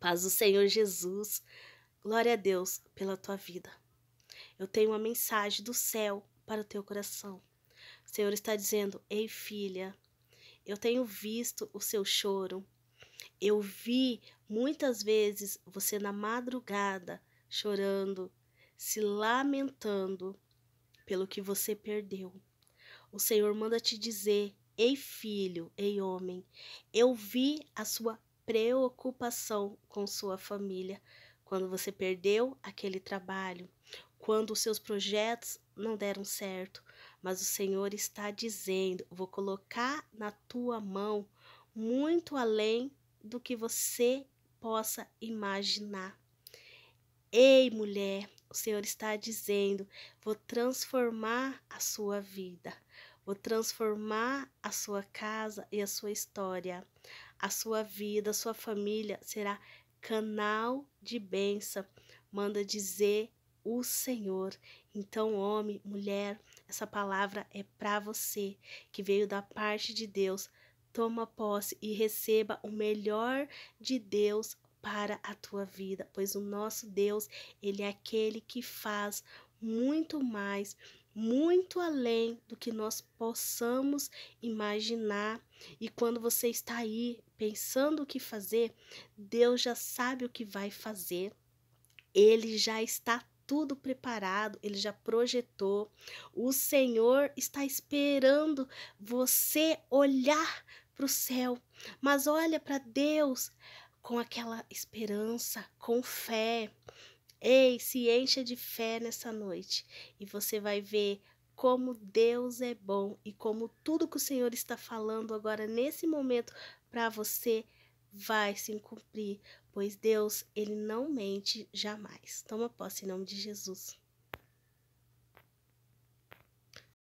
Paz do Senhor Jesus. Glória a Deus pela tua vida. Eu tenho uma mensagem do céu para o teu coração. O Senhor está dizendo: Ei, filha, eu tenho visto o seu choro. Eu vi muitas vezes você na madrugada chorando, se lamentando pelo que você perdeu. O Senhor manda te dizer: Ei, filho, ei, homem, eu vi a sua preocupação com sua família, quando você perdeu aquele trabalho, quando os seus projetos não deram certo, mas o Senhor está dizendo: vou colocar na tua mão muito além do que você possa imaginar. Ei, mulher, o Senhor está dizendo: vou transformar a sua vida, vou transformar a sua casa e a sua história a sua vida, a sua família será canal de bênção, manda dizer o Senhor. Então, homem, mulher, essa palavra é para você, que veio da parte de Deus. Toma posse e receba o melhor de Deus para a tua vida, pois o nosso Deus, ele é aquele que faz muito mais muito além do que nós possamos imaginar. E quando você está aí pensando o que fazer, Deus já sabe o que vai fazer. Ele já está tudo preparado, ele já projetou. O Senhor está esperando você olhar para o céu, mas olha para Deus com aquela esperança, com fé. Ei, se encha de fé nessa noite e você vai ver como Deus é bom e como tudo que o Senhor está falando agora nesse momento para você vai se cumprir, pois Deus, ele não mente jamais. Toma posse em nome de Jesus.